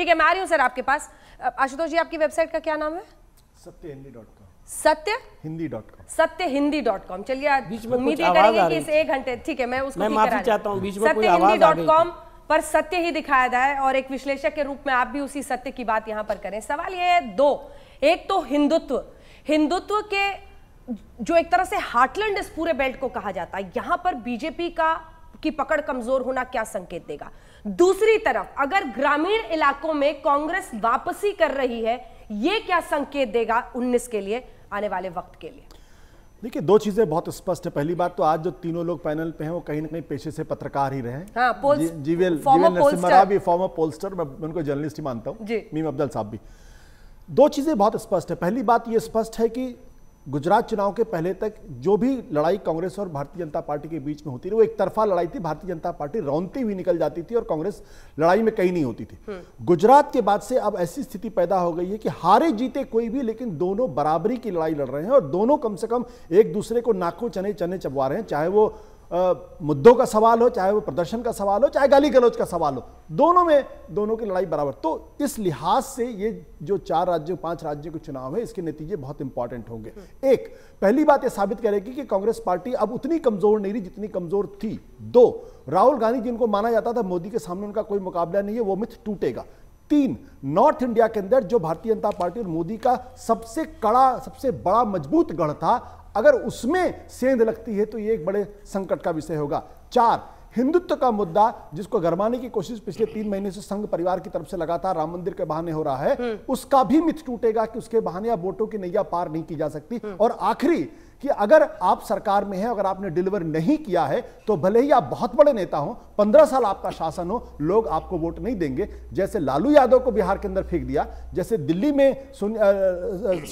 ठीक है मैं आ रही हूँ सर आपके पास आशुतोष जी आपकी वेबसाइट का क्या नाम है सत्य हिंदी डॉट कॉम सत्य हिंदी डॉट कॉम सत्य हिंदी डॉट कॉम चलिए उम्मीद करेंगे कि इस एक घंटे ठीक है मैं उसको मैं माफी चाहता हूँ सत्य हिंदी डॉट कॉम पर सत्य ही दिखाया जाए और एक विश्लेषक के रूप में आप भी उसी सत्य की बात यहां पर करें सवाल ये है दो एक तो हिंदुत्व हिंदुत्व के जो एक तरह से हार्टलैंड इस पूरे बेल्ट को कहा जाता है यहां पर बीजेपी का की पकड़ कमजोर होना क्या संकेत देगा दूसरी तरफ अगर ग्रामीण इलाकों में कांग्रेस वापसी कर रही है यह क्या संकेत देगा 19 के लिए आने वाले वक्त के लिए देखिए दो चीजें बहुत स्पष्ट है पहली बात तो आज जो तीनों लोग पैनल पे हैं वो कहीं ना कहीं पेशे से पत्रकार ही रहे हाँ, उनको जर्नलिस्ट ही मानता हूँ मीम साहब भी दो चीजें बहुत स्पष्ट है पहली बात यह स्पष्ट है कि गुजरात चुनाव के पहले तक जो भी लड़ाई कांग्रेस और भारतीय जनता पार्टी के बीच में होती रही वो एक तरफा लड़ाई थी भारतीय जनता पार्टी रौनती हुई निकल जाती थी और कांग्रेस लड़ाई में कहीं नहीं होती थी हम्म। गुजरात के बाद से अब ऐसी स्थिति पैदा हो गई है कि हारे जीते कोई भी लेकिन दोनों बराबरी की लड़ाई लड़ रहे हैं और दोनों कम से कम एक दूसरे को नाकों चने चने चबवा रहे हैं चाहे वो आ, मुद्दों का सवाल हो चाहे वो प्रदर्शन का सवाल हो चाहे गाली गलौज का सवाल हो दोनों में दोनों की लड़ाई बराबर तो इस लिहाज से ये जो चार राज्यों पांच राज्यों के चुनाव है इसके नतीजे बहुत इंपॉर्टेंट होंगे एक पहली बात यह साबित करेगी कि कांग्रेस पार्टी अब उतनी कमजोर नहीं रही जितनी कमजोर थी दो राहुल गांधी जिनको माना जाता था मोदी के सामने उनका कोई मुकाबला नहीं है वो मिथ टूटेगा तीन नॉर्थ इंडिया के अंदर जो भारतीय जनता पार्टी और मोदी का सबसे कड़ा सबसे बड़ा मजबूत गढ़ था अगर उसमें सेंध लगती है तो ये एक बड़े संकट का विषय होगा चार हिंदुत्व का मुद्दा जिसको गरमाने की कोशिश पिछले तीन महीने से संघ परिवार की तरफ से लगातार राम मंदिर के बहाने हो रहा है हम्म। उसका भी मिथ टूटेगा कि उसके बहाने या वोटों की नैया पार नहीं की जा सकती हम्म। और आखिरी कि अगर आप सरकार में हैं अगर आपने डिलीवर नहीं किया है तो भले ही आप बहुत बड़े नेता हो पंद्रह साल आपका शासन हो लोग आपको वोट नहीं देंगे जैसे लालू यादव को बिहार के अंदर फेंक दिया जैसे दिल्ली में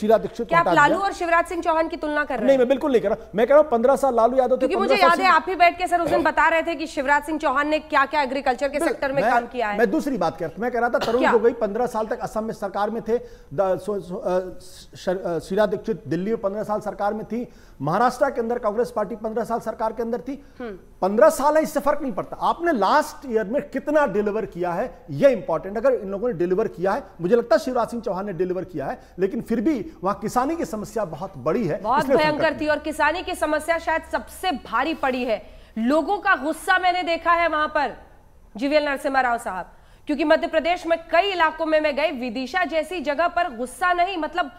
शीला दीक्षित लालू और शिवराज सिंह चौहान की तुलना कर रहे नहीं मैं बिल्कुल नहीं कर रहा मैं कह रहा हूँ पंद्रह साल लालू यादव क्योंकि मुझे याद है आप भी बैठ के सर उस दिन बता रहे थे कि शिवराज सिंह चौहान ने क्या क्या एग्रीकल्चर के सेक्टर में काम किया है मैं दूसरी बात कर मैं कह रहा था तरुण गोगोई पंद्रह साल तक असम में सरकार में थे शीला दीक्षित दिल्ली में पंद्रह साल सरकार में थी महाराष्ट्र के अंदर कांग्रेस पार्टी पंद्रह साल सरकार के अंदर थी हम्म। पंद्रह साल है इससे फर्क नहीं पड़ता आपने लास्ट ईयर में कितना डिलीवर किया है यह इंपॉर्टेंट अगर इन लोगों ने डिलीवर किया है मुझे लगता है शिवराज सिंह चौहान ने डिलीवर किया है लेकिन फिर भी वहां किसानी की समस्या बहुत बड़ी है बहुत भयंकर थी और किसानी की समस्या शायद सबसे भारी पड़ी है लोगों का गुस्सा मैंने देखा है वहां पर जीवीएल नरसिम्हा राव साहब क्योंकि मध्य प्रदेश में कई इलाकों में मैं गई विदिशा जैसी जगह पर गुस्सा नहीं मतलब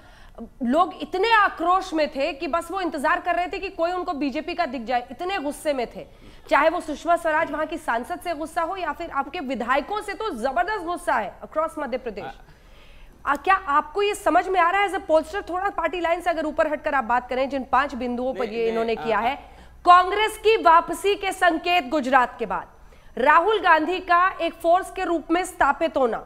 लोग इतने आक्रोश में थे कि बस वो इंतजार कर रहे थे कि कोई उनको बीजेपी का दिख जाए इतने गुस्से में थे चाहे वो सुषमा स्वराज वहां की सांसद से गुस्सा हो या फिर आपके विधायकों से तो जबरदस्त गुस्सा है अक्रॉस मध्य प्रदेश आ, क्या आपको ये समझ में आ रहा है एज ए पोस्टर थोड़ा पार्टी लाइन से अगर ऊपर हटकर आप बात करें जिन पांच बिंदुओं पर ये इन्होंने किया हाँ, है हाँ। कांग्रेस की वापसी के संकेत गुजरात के बाद राहुल गांधी का एक फोर्स के रूप में स्थापित होना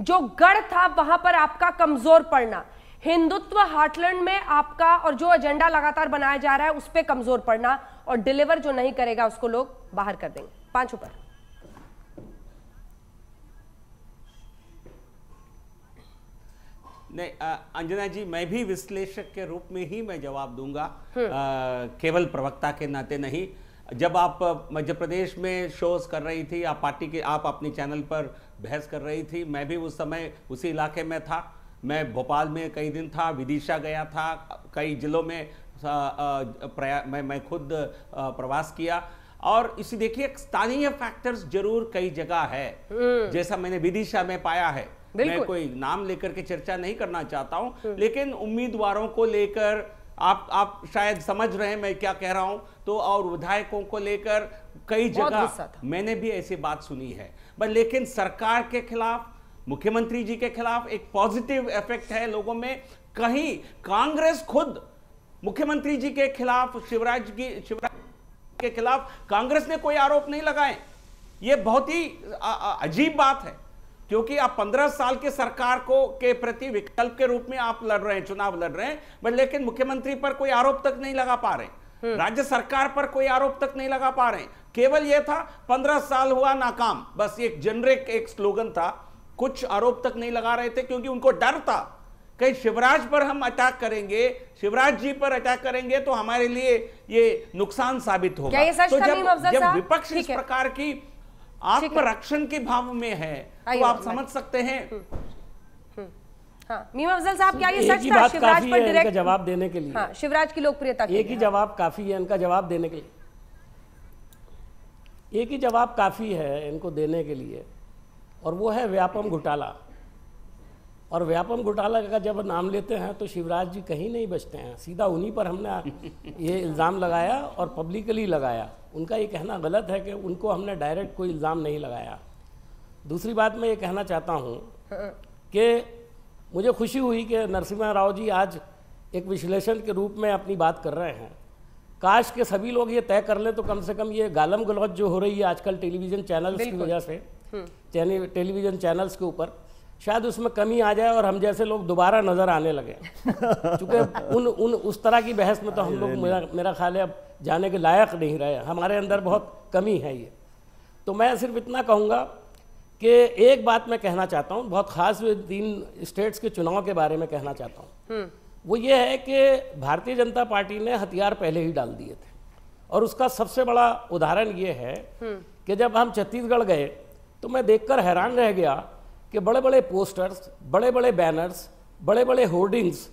जो गढ़ था वहां पर आपका कमजोर पड़ना हिंदुत्व हार्टलैंड में आपका और जो एजेंडा लगातार बनाया जा रहा है उस पर कमजोर पड़ना और डिलीवर जो नहीं करेगा उसको लोग बाहर कर देंगे पांच ऊपर नहीं अंजना जी मैं भी विश्लेषक के रूप में ही मैं जवाब दूंगा हम्म। केवल प्रवक्ता के नाते नहीं जब आप मध्य प्रदेश में शोज कर रही थी आप पार्टी के आप अपने चैनल पर बहस कर रही थी मैं भी उस समय उसी इलाके में था मैं भोपाल में कई दिन था विदिशा गया था कई ज़िलों में प्रया मैं मैं खुद प्रवास किया और इसी देखिए स्थानीय फैक्टर्स जरूर कई जगह है हम्म। जैसा मैंने विदिशा में पाया है मैं कोई नाम लेकर के चर्चा नहीं करना चाहता हूं हम्म। लेकिन उम्मीदवारों को लेकर आप आप शायद समझ रहे हैं मैं क्या कह रहा हूं तो और विधायकों को लेकर कई जगह मैंने भी ऐसी बात सुनी है लेकिन सरकार के खिलाफ मुख्यमंत्री जी के खिलाफ एक पॉजिटिव इफेक्ट है लोगों में कहीं कांग्रेस खुद मुख्यमंत्री जी के खिलाफ शिवराज की शिवराज के खिलाफ कांग्रेस ने कोई आरोप नहीं लगाए यह बहुत ही अजीब बात है क्योंकि आप पंद्रह साल के सरकार को के प्रति विकल्प के रूप में आप लड़ रहे हैं चुनाव लड़ रहे हैं लेकिन मुख्यमंत्री पर कोई आरोप तक नहीं लगा पा रहे हम्म। राज्य सरकार पर कोई आरोप तक नहीं लगा पा रहे केवल यह था पंद्रह साल हुआ नाकाम बस एक जेनरिक एक स्लोगन था कुछ आरोप तक नहीं लगा रहे थे क्योंकि उनको डर था कहीं शिवराज पर हम अटैक करेंगे शिवराज जी पर अटैक करेंगे तो हमारे लिए ये नुकसान साबित होगा तो जब जब विपक्ष इस प्रकार की आत्मरक्षण के भाव में है तो आप समझ सकते हैं हम्म, हम्म, हम्म। हाँ, साहब क्या ये सच था शिवराज पर डायरेक्ट जवाब देने के लिए हाँ, शिवराज की लोकप्रियता एक ही जवाब काफी है इनका जवाब देने के लिए एक ही जवाब काफी है इनको देने के लिए और वो है व्यापम घोटाला और व्यापम घोटाला का जब नाम लेते हैं तो शिवराज जी कहीं नहीं बचते हैं सीधा उन्हीं पर हमने ये इल्ज़ाम लगाया और पब्लिकली लगाया उनका ये कहना गलत है कि उनको हमने डायरेक्ट कोई इल्ज़ाम नहीं लगाया दूसरी बात मैं ये कहना चाहता हूँ कि मुझे खुशी हुई कि नरसिम्हा राव जी आज एक विश्लेषण के रूप में अपनी बात कर रहे हैं काश के सभी लोग ये तय कर लें तो कम से कम ये गालम गलौज जो हो रही है आजकल टेलीविज़न चैनल्स की वजह से चैनल टेलीविज़न चैनल्स के ऊपर शायद उसमें कमी आ जाए और हम जैसे लोग दोबारा नज़र आने लगे क्योंकि उन उन उस तरह की बहस में तो हम लोग मेरा मेरा ख्याल है अब जाने के लायक नहीं रहे हमारे अंदर बहुत कमी है ये तो मैं सिर्फ इतना कहूँगा कि एक बात मैं कहना चाहता हूँ बहुत ख़ास तीन स्टेट्स के चुनाव के बारे में कहना चाहता हूँ हम्म। वो ये है कि भारतीय जनता पार्टी ने हथियार पहले ही डाल दिए थे और उसका सबसे बड़ा उदाहरण ये है हम्म। कि जब हम छत्तीसगढ़ गए तो मैं देखकर हैरान रह गया कि बड़े बड़े पोस्टर्स बड़े बड़े बैनर्स बड़े बड़े होर्डिंग्स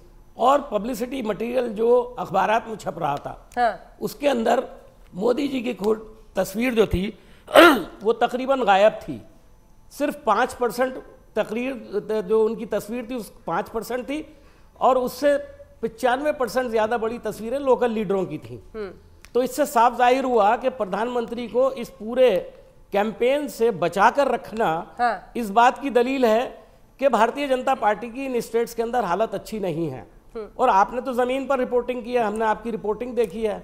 और पब्लिसिटी मटेरियल जो अखबार में छप रहा था हाँ। उसके अंदर मोदी जी की तस्वीर जो थी वो तकरीबन गायब थी सिर्फ पाँच परसेंट तकरीर जो उनकी तस्वीर थी उस पाँच परसेंट थी और उससे पचानवे परसेंट ज़्यादा बड़ी तस्वीरें लोकल लीडरों की थी हम्म। तो इससे साफ जाहिर हुआ कि प्रधानमंत्री को इस पूरे कैंपेन से बचा कर रखना हाँ। इस बात की दलील है कि भारतीय जनता पार्टी की इन स्टेट्स के अंदर हालत अच्छी नहीं है हम्म। और आपने तो जमीन पर रिपोर्टिंग की है हमने आपकी रिपोर्टिंग देखी है